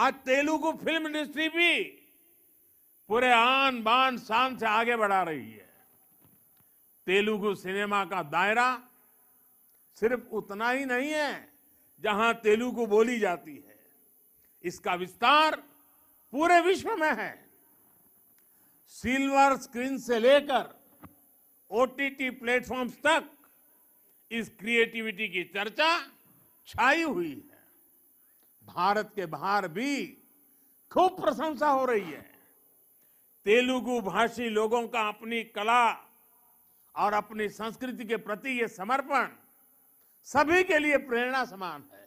आज Telugu film industry भी पूरे आन बान शान से आगे बढ़ा रही है तेलुगु सिनेमा का दायरा सिर्फ उतना ही नहीं है जहां तेलुगु बोली जाती है इसका विस्तार पूरे विश्व में है सिल्वर स्क्रीन से लेकर ओटीटी प्लेटफॉर्म्स तक इस क्रिएटिविटी की चर्चा छाई हुई है भारत के बाहर भी खूब प्रशंसा हो रही है तेलुगु भाषी लोगों का अपनी कला और अपनी संस्कृति के प्रति ये समर्पण सभी के लिए प्रेरणा समान है